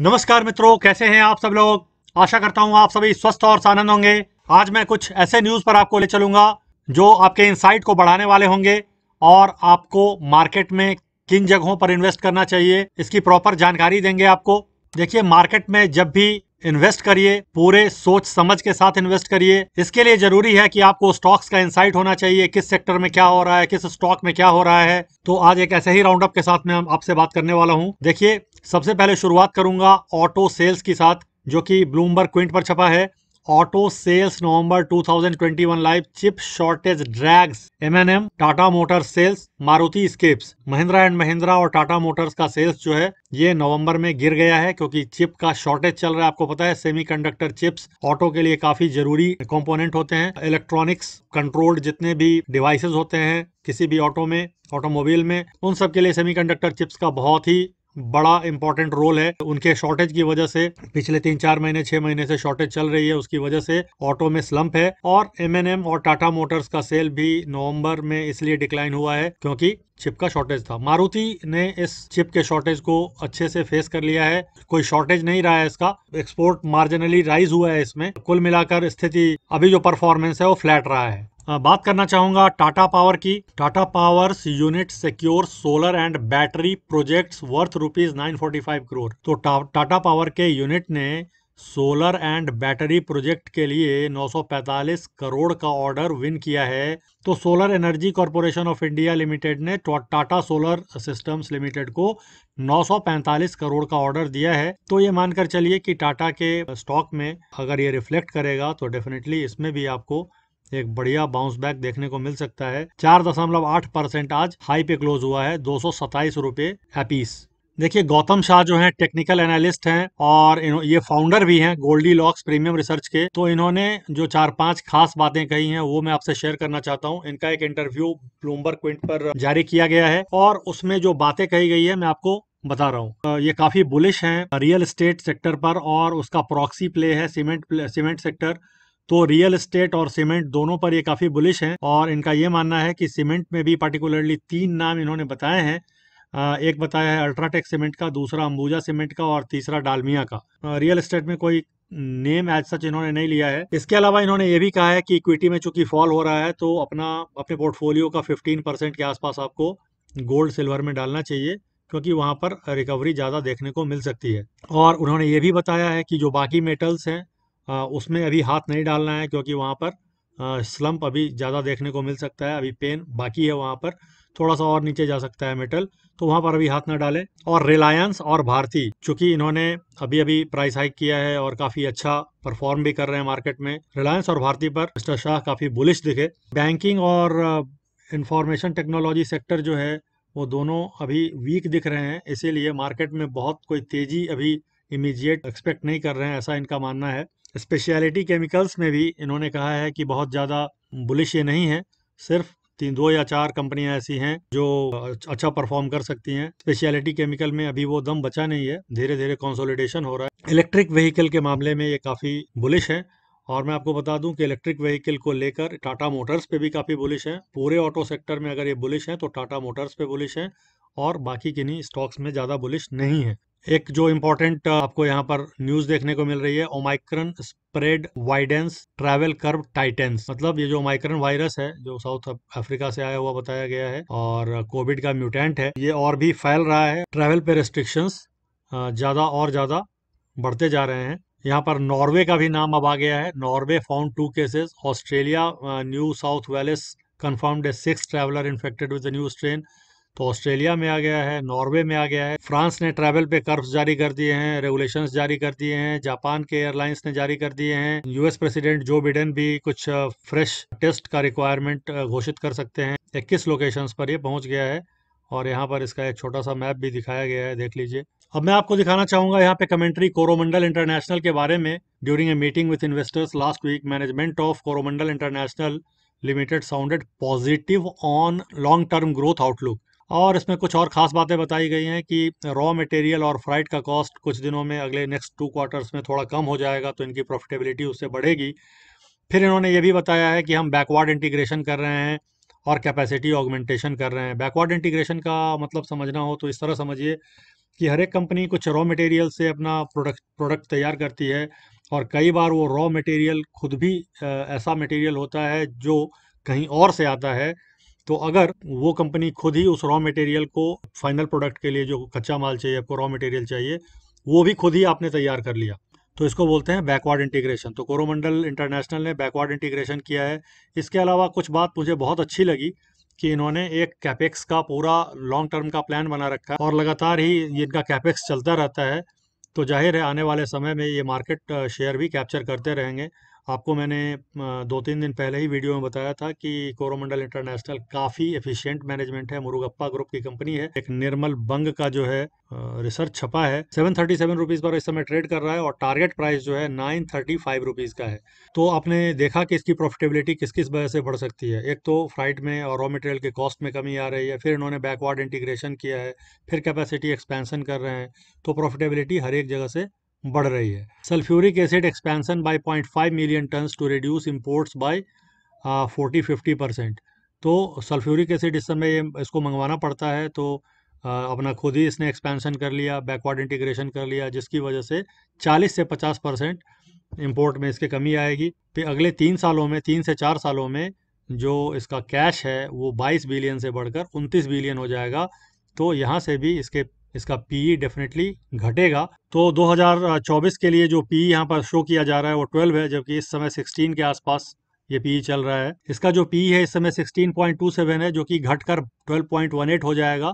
नमस्कार मित्रों कैसे हैं आप सब लोग आशा करता हूं आप सभी स्वस्थ और सानंद होंगे आज मैं कुछ ऐसे न्यूज पर आपको ले चलूंगा जो आपके इंसाइट को बढ़ाने वाले होंगे और आपको मार्केट में किन जगहों पर इन्वेस्ट करना चाहिए इसकी प्रॉपर जानकारी देंगे आपको देखिए मार्केट में जब भी इन्वेस्ट करिए पूरे सोच समझ के साथ इन्वेस्ट करिए इसके लिए जरूरी है कि आपको स्टॉक्स का इंसाइट होना चाहिए किस सेक्टर में क्या हो रहा है किस स्टॉक में क्या हो रहा है तो आज एक ऐसे ही राउंड अप के साथ में आपसे बात करने वाला हूँ देखिए सबसे पहले शुरुआत करूंगा ऑटो सेल्स के साथ जो कि ब्लूमबर्ग क्विंट पर छपा है auto sales November 2021 live chip shortage drags M N M Tata motor sales Maruti escapes Mahindra and Mahindra और टाटा मोटर्स का सेल्स जो है ये नवंबर में गिर गया है क्योंकि चिप का शॉर्टेज चल रहा है आपको पता है सेमीकंडक्टर चिप्स ऑटो के लिए काफी जरूरी कंपोनेंट होते हैं इलेक्ट्रॉनिक्स कंट्रोल्ड जितने भी डिवाइसेस होते हैं किसी भी ऑटो में ऑटोमोबाइल में उन सब के लिए सेमीकंडक्टर चिप्स का बहुत ही बड़ा इंपॉर्टेंट रोल है उनके शॉर्टेज की वजह से पिछले तीन चार महीने छह महीने से शॉर्टेज चल रही है उसकी वजह से ऑटो में स्लम्प है और एम और टाटा मोटर्स का सेल भी नवंबर में इसलिए डिक्लाइन हुआ है क्योंकि चिप का शॉर्टेज था मारुति ने इस चिप के शॉर्टेज को अच्छे से फेस कर लिया है कोई शॉर्टेज नहीं रहा है इसका एक्सपोर्ट मार्जिनली राइज हुआ है इसमें कुल मिलाकर स्थिति अभी जो परफॉर्मेंस है वो फ्लैट रहा है बात करना चाहूंगा टाटा पावर की Tata powers unit secure solar and battery projects worth rupees nine forty five crore तो टाटा पावर के यूनिट ने सोलर एंड बैटरी प्रोजेक्ट के लिए 945 करोड़ का ऑर्डर विन किया है तो solar energy corporation of India limited ने टाटा सोलर सिस्टम्स लिमिटेड को 945 करोड़ का ऑर्डर दिया है तो ये मानकर चलिए कि टाटा के स्टॉक में अगर ये रिफ्लेक्ट करेगा तो डेफिनेटली इसमें भी आपको एक बढ़िया बाउंस बैक देखने को मिल सकता है चार दशमलव आठ परसेंट आज हाई पे क्लोज हुआ है दो सौ सताइस रुपए हैपीस देखिए गौतम शाह जो हैं टेक्निकल एनालिस्ट हैं और ये फाउंडर भी हैं गोल्डी लॉक्स प्रीमियम रिसर्च के तो इन्होंने जो चार पांच खास बातें कही हैं वो मैं आपसे शेयर करना चाहता हूं इनका एक इंटरव्यू ब्लूमबर्ग क्विंट पर जारी किया गया है और उसमें जो बातें कही गई है मैं आपको बता रहा हूँ ये काफी बुलिश है रियल स्टेट सेक्टर पर और उसका प्रॉक्सी प्ले है सीमेंट सीमेंट सेक्टर तो रियल एस्टेट और सीमेंट दोनों पर ये काफ़ी बुलिश हैं और इनका ये मानना है कि सीमेंट में भी पर्टिकुलरली तीन नाम इन्होंने बताए हैं एक बताया है अल्ट्राटेक सीमेंट का दूसरा अंबुजा सीमेंट का और तीसरा डालमिया का रियल इस्टेट में कोई नेम एज सच इन्होंने नहीं लिया है इसके अलावा इन्होंने ये भी कहा है कि इक्विटी में चूंकि फॉल हो रहा है तो अपना अपने पोर्टफोलियो का फिफ्टीन परसेंट के आसपास आपको गोल्ड सिल्वर में डालना चाहिए क्योंकि वहां पर रिकवरी ज़्यादा देखने को मिल सकती है और उन्होंने ये भी बताया है कि जो बाकी मेटल्स हैं उसमें अभी हाथ नहीं डालना है क्योंकि वहाँ पर स्लम्प अभी ज़्यादा देखने को मिल सकता है अभी पेन बाकी है वहाँ पर थोड़ा सा और नीचे जा सकता है मेटल तो वहाँ पर अभी हाथ ना डालें और रिलायंस और भारती चूंकि इन्होंने अभी अभी प्राइस हाइक किया है और काफ़ी अच्छा परफॉर्म भी कर रहे हैं मार्केट में रिलायंस और भारती पर मिस्टर शाह काफ़ी बुलिश दिखे बैंकिंग और इंफॉर्मेशन टेक्नोलॉजी सेक्टर जो है वो दोनों अभी वीक दिख रहे हैं इसीलिए मार्केट में बहुत कोई तेज़ी अभी इमीजिएट एक्सपेक्ट नहीं कर रहे हैं ऐसा इनका मानना है स्पेशलिटी केमिकल्स में भी इन्होंने कहा है कि बहुत ज़्यादा बुलिश ये नहीं है सिर्फ तीन दो या चार कंपनियां ऐसी हैं जो अच्छा परफॉर्म कर सकती हैं स्पेशलिटी केमिकल में अभी वो दम बचा नहीं है धीरे धीरे कंसोलिडेशन हो रहा है इलेक्ट्रिक व्हीकल के मामले में ये काफ़ी बुलिश है और मैं आपको बता दूं कि इलेक्ट्रिक व्हीकल को लेकर टाटा मोटर्स पे भी काफ़ी बुलिश है पूरे ऑटो सेक्टर में अगर ये बुलिश है तो टाटा मोटर्स पे बुलिश है और बाकी किन्हीं स्टॉक्स में ज़्यादा बुलिश नहीं है एक जो इम्पोर्टेंट आपको यहाँ पर न्यूज देखने को मिल रही है Omicron spread widens travel curb tightens मतलब ये जो ओमाइक्रन वायरस है जो साउथ अफ्रीका से आया हुआ बताया गया है और कोविड का म्यूटेंट है ये और भी फैल रहा है ट्रैवल पे रेस्ट्रिक्शंस ज़्यादा और ज़्यादा बढ़ते जा रहे हैं यहाँ पर नॉर्वे का भी नाम अब आ गया है Norway found two cases Australia New South Wales confirmed six traveller infected with new strain तो ऑस्ट्रेलिया में आ गया है नॉर्वे में आ गया है फ्रांस ने ट्रैवल पे कर्फ जारी कर दिए हैं रेगुलेशंस जारी कर दिए हैं जापान के एयरलाइंस ने जारी कर दिए हैं यूएस प्रेसिडेंट जो बिडेन भी कुछ फ्रेश टेस्ट का रिक्वायरमेंट घोषित कर सकते हैं इक्कीस लोकेशंस पर ये पहुंच गया है और यहाँ पर इसका एक छोटा सा मैप भी दिखाया गया है देख लीजिए अब मैं आपको दिखाना चाहूंगा यहाँ पे कमेंट्री कोरोमंडल इंटरनेशनल के बारे में during a meeting with investors last week management of Coromandel International Limited sounded positive on long term growth outlook और इसमें कुछ और ख़ास बातें बताई गई हैं कि रॉ मटेरियल और फ्राइट का कॉस्ट कुछ दिनों में अगले नेक्स्ट टू क्वार्टर्स में थोड़ा कम हो जाएगा तो इनकी प्रॉफिटेबिलिटी उससे बढ़ेगी फिर इन्होंने ये भी बताया है कि हम बैकवर्ड इंटीग्रेशन कर रहे हैं और कैपेसिटी ऑगमेंटेशन कर रहे हैं बैकवर्ड इंटीग्रेशन का मतलब समझना हो तो इस तरह समझिए कि हर एक कंपनी कुछ रॉ मटेरियल से अपना प्रोडक्ट प्रोडक्ट तैयार करती है और कई बार वो रॉ मटेरियल खुद भी ऐसा मटेरियल होता है जो कहीं और से आता है तो अगर वो कंपनी खुद ही उस रॉ मटेरियल को फाइनल प्रोडक्ट के लिए जो कच्चा माल चाहिए आपको रॉ मटेरियल चाहिए वो भी खुद ही आपने तैयार कर लिया तो इसको बोलते हैं बैकवर्ड इंटीग्रेशन तो कोरोमंडल इंटरनेशनल ने बैकवर्ड इंटीग्रेशन किया है इसके अलावा कुछ बात मुझे बहुत अच्छी लगी कि इन्होंने एक कैपेक्स का पूरा लॉन्ग टर्म का प्लान बना रखा है और लगातार ही इनका कैपेक्स चलता रहता है तो जाहिर है आने वाले समय में ये मार्केट शेयर भी कैप्चर करते रहेंगे आपको मैंने दो तीन दिन पहले ही वीडियो में बताया था कि कोरोमंडल इंटरनेशनल काफ़ी एफिशिएंट मैनेजमेंट है मुरुगप्पा ग्रुप की कंपनी है एक निर्मल बंग का जो है रिसर्च छपा है सेवन थर्टी सेवन रुपीज़ पर इस समय ट्रेड कर रहा है और टारगेट प्राइस जो है नाइन थर्टी फाइव रुपीज़ का है तो आपने देखा कि इसकी प्रॉफिटेबिलिटी किस किस वजह से बढ़ सकती है एक तो फ्राइट में और रॉ मटेरियल के कॉस्ट में कमी आ रही है फिर इन्होंने बैकवर्ड इंटीग्रेशन किया है फिर कैपेसिटी एक्सपेंसन कर रहे हैं तो प्रॉफिटेबिलिटी हर एक जगह से बढ़ रही है sulphuric acid expansion by 0.5 million tons to reduce imports by 40 50 percent तो सल्फ्यूरिक एसिड इस समय इसको मंगवाना पड़ता है तो अपना खुद ही इसने एक्सपेंशन कर लिया बैकवर्ड इंटीग्रेशन कर लिया जिसकी वजह से 40 से 50 परसेंट इम्पोर्ट में इसके कमी आएगी फिर तो अगले तीन सालों में तीन से चार सालों में जो इसका कैश है वो 22 बिलियन से बढ़कर 29 बिलियन हो जाएगा तो यहाँ से भी इसके इसका पीई डेफिनेटली e घटेगा तो 2024 के लिए जो पीई e यहाँ पर शो किया जा रहा है वो 12 है जबकि इस समय 16 के आसपास ये पीई e चल रहा है इसका जो पीई है इस समय 16.27 है जो कि घटकर 12.18 हो जाएगा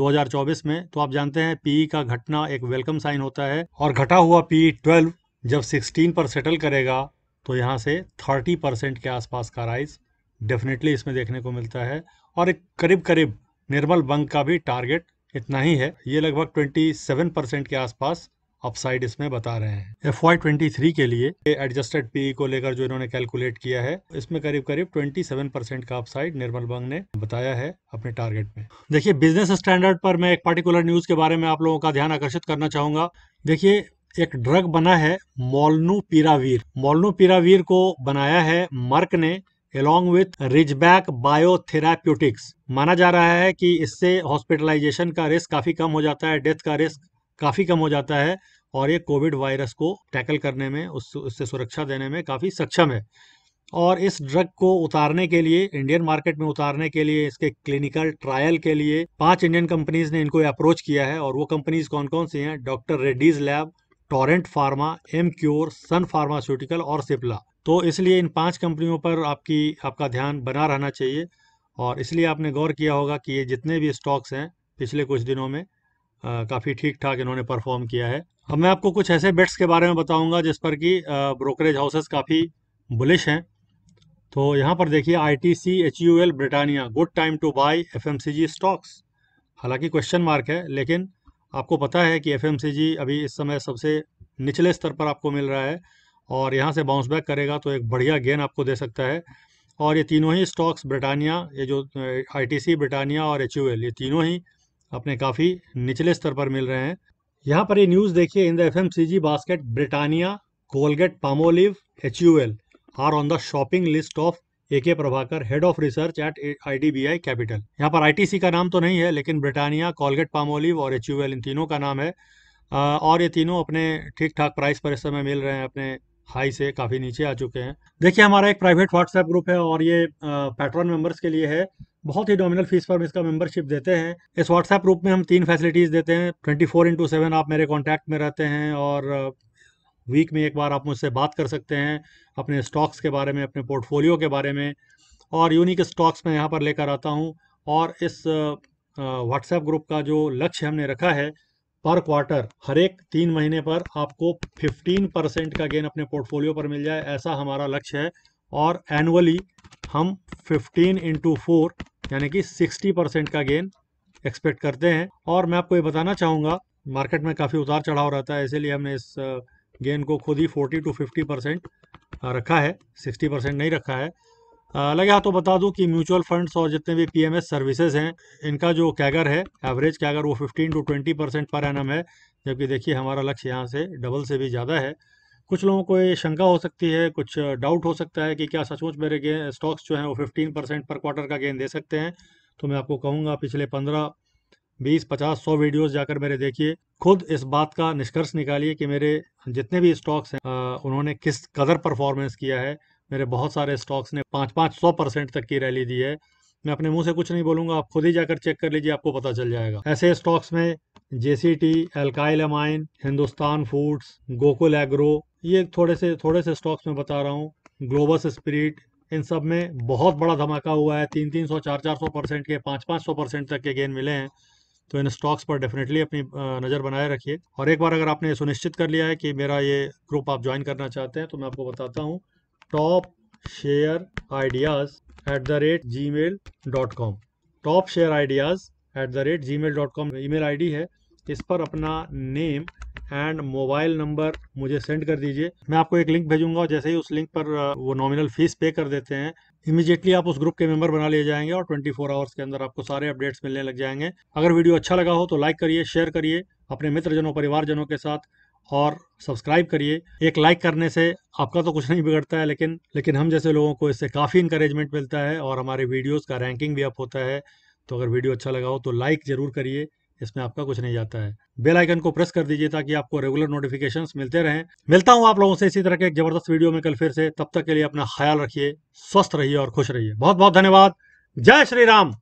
2024 में तो आप जानते हैं पीई का घटना एक वेलकम साइन होता है और घटा हुआ पीई ट्वेल्व जब सिक्सटीन पर सेटल करेगा तो यहाँ से थर्टी परसेंट के आसपास का राइस डेफिनेटली इसमें देखने को मिलता है और एक करीब करीब निर्मल बंक का भी टारगेट इतना ही है ये लगभग 27 परसेंट के आसपास अपसाइड इसमें बता रहे हैं एफ वाई ट्वेंटी थ्री के लिए एडजस्टेड पी e को लेकर जो इन्होंने कैलकुलेट किया है इसमें करीब करीब ट्वेंटी सेवन परसेंट का अपसाइड निर्मल बंग ने बताया है अपने टारगेट में देखिए बिजनेस स्टैंडर्ड पर मैं एक पर्टिकुलर न्यूज के बारे में आप लोगों का ध्यान आकर्षित करना चाहूंगा देखिए एक ड्रग बना है मोलनू पीरावीर मोलनू पीरावीर को बनाया है मर्क ने एलोंग विथ रिजबैक बायोथेराप्यूटिक्स माना जा रहा है कि इससे हॉस्पिटलाइजेशन का रिस्क काफ़ी कम हो जाता है डेथ का रिस्क काफ़ी कम हो जाता है और ये कोविड वायरस को टैकल करने में उस उससे सुरक्षा देने में काफ़ी सक्षम है और इस ड्रग को उतारने के लिए इंडियन मार्केट में उतारने के लिए इसके क्लिनिकल ट्रायल के लिए पांच इंडियन कंपनीज ने इनको अप्रोच किया है और वो कंपनीज कौन कौन सी हैं doctor Reddy's lab Torrent pharma Emcure Sun pharmaceutical और सिप्ला तो इसलिए इन पांच कंपनियों पर आपकी आपका ध्यान बना रहना चाहिए और इसलिए आपने गौर किया होगा कि ये जितने भी स्टॉक्स हैं पिछले कुछ दिनों में काफ़ी ठीक ठाक इन्होंने परफॉर्म किया है अब मैं आपको कुछ ऐसे बेट्स के बारे में बताऊंगा जिस पर कि ब्रोकरेज हाउसेस काफ़ी बुलिश हैं तो यहाँ पर देखिए I T C H U L Britannia good time to buy F M C G stocks हालाँकि क्वेश्चन मार्क है लेकिन आपको पता है कि एफ एम सी जी अभी इस समय सबसे निचले स्तर पर आपको मिल रहा है और यहाँ से बाउंस बैक करेगा तो एक बढ़िया गेन आपको दे सकता है और ये तीनों ही स्टॉक्स ब्रिटानिया ये जो आईटीसी ब्रिटानिया और एच ये तीनों ही अपने काफ़ी निचले स्तर पर मिल रहे हैं यहाँ पर ये न्यूज़ देखिए in the F M C G basket Britannia Colgate Palmolive H R on the shopping list of A K Prabhakar head of research at I capital यहाँ पर आईटीसी का नाम तो नहीं है लेकिन ब्रिटानिया कॉलगेट पामोलिव और एच इन तीनों का नाम है और ये तीनों अपने ठीक ठाक प्राइस पर इस समय मिल रहे हैं अपने हाई से काफ़ी नीचे आ चुके हैं देखिए हमारा एक प्राइवेट व्हाट्सएप ग्रुप है और ये पेट्रॉन मेंबर्स के लिए है बहुत ही डोमिनल फीस पर हम इसका मेंबरशिप देते हैं इस व्हाट्सएप ग्रुप में हम तीन फैसिलिटीज़ देते हैं ट्वेंटी फोर इंटू सेवन आप मेरे कॉन्टैक्ट में रहते हैं और वीक में एक बार आप मुझसे बात कर सकते हैं अपने स्टॉक्स के बारे में अपने पोर्टफोलियो के बारे में और यूनिक स्टॉक्स मैं यहाँ पर लेकर आता हूँ और इस व्हाट्सएप ग्रुप का जो लक्ष्य हमने रखा है पर क्वार्टर हर एक तीन महीने पर आपको 15 परसेंट का गेन अपने पोर्टफोलियो पर मिल जाए ऐसा हमारा लक्ष्य है और एनुअली हम 15 इंटू फोर यानी कि 60 परसेंट का गेन एक्सपेक्ट करते हैं और मैं आपको ये बताना चाहूँगा मार्केट में काफ़ी उतार चढ़ाव रहता है इसीलिए हमने इस गेन को खुद ही 40 टू 50 परसेंट रखा है 60 परसेंट नहीं रखा है लगे तो बता दूं कि म्यूचुअल फंड्स और जितने भी पीएमएस सर्विसेज हैं इनका जो कैगर है एवरेज कैगर वो 15 टू 20 परसेंट पर एन है जबकि देखिए हमारा लक्ष्य यहाँ से डबल से भी ज़्यादा है कुछ लोगों को ये शंका हो सकती है कुछ डाउट हो सकता है कि क्या सचमुच मेरे स्टॉक्स जो हैं वो फिफ्टीन परसेंट पर क्वार्टर का गेंद दे सकते हैं तो मैं आपको कहूँगा पिछले पंद्रह बीस पचास सौ वीडियोस जाकर मेरे देखिए खुद इस बात का निष्कर्ष निकालिए कि मेरे जितने भी स्टॉक्स हैं उन्होंने किस कदर परफॉर्मेंस किया है मेरे बहुत सारे स्टॉक्स ने पाँच पाँच सौ परसेंट तक की रैली दी है मैं अपने मुंह से कुछ नहीं बोलूंगा आप खुद ही जाकर चेक कर लीजिए आपको पता चल जाएगा ऐसे स्टॉक्स में JCT alkyl amine Hindustan foods Gokul agro ये थोड़े से थोड़े से स्टॉक्स में बता रहा हूँ ग्लोबस स्पिरिट इन सब में बहुत बड़ा धमाका हुआ है तीन तीन सौ चार चार सौ परसेंट के पाँच पाँच सौ परसेंट तक के गेन मिले हैं तो इन स्टॉक्स पर डेफिनेटली अपनी नज़र बनाए रखिए और एक बार अगर आपने सुनिश्चित कर लिया है कि मेरा ये ग्रुप आप ज्वाइन करना चाहते हैं तो मैं आपको बताता हूँ top share ideas at the rate Gmail dot com top share ideas at the rate Gmail dot com email I D है इस पर अपना नेम एंड मोबाइल नंबर मुझे सेंड कर दीजिए मैं आपको एक लिंक भेजूंगा जैसे ही उस लिंक पर वो नॉमिनल फीस पे कर देते हैं इमीजिएटली आप उस ग्रुप के मेंबर बना लिए जाएंगे और 24 फोर आवर्स के अंदर आपको सारे अपडेट्स मिलने लग जाएंगे अगर वीडियो अच्छा लगा हो तो लाइक करिए शेयर करिए अपने मित्रजनों परिवारजनों के साथ और सब्सक्राइब करिए एक लाइक करने से आपका तो कुछ नहीं बिगड़ता है लेकिन लेकिन हम जैसे लोगों को इससे काफ़ी इंकरेजमेंट मिलता है और हमारे वीडियोस का रैंकिंग भी अप होता है तो अगर वीडियो अच्छा लगा हो तो लाइक ज़रूर करिए इसमें आपका कुछ नहीं जाता है बेल आइकन को प्रेस कर दीजिए ताकि आपको रेगुलर नोटिफिकेशन मिलते रहें मिलता हूँ आप लोगों से इसी तरह के एक ज़बरदस्त वीडियो में कल फिर से तब तक के लिए अपना ख्याल रखिए स्वस्थ रहिए और खुश रहिए बहुत बहुत धन्यवाद जय श्री राम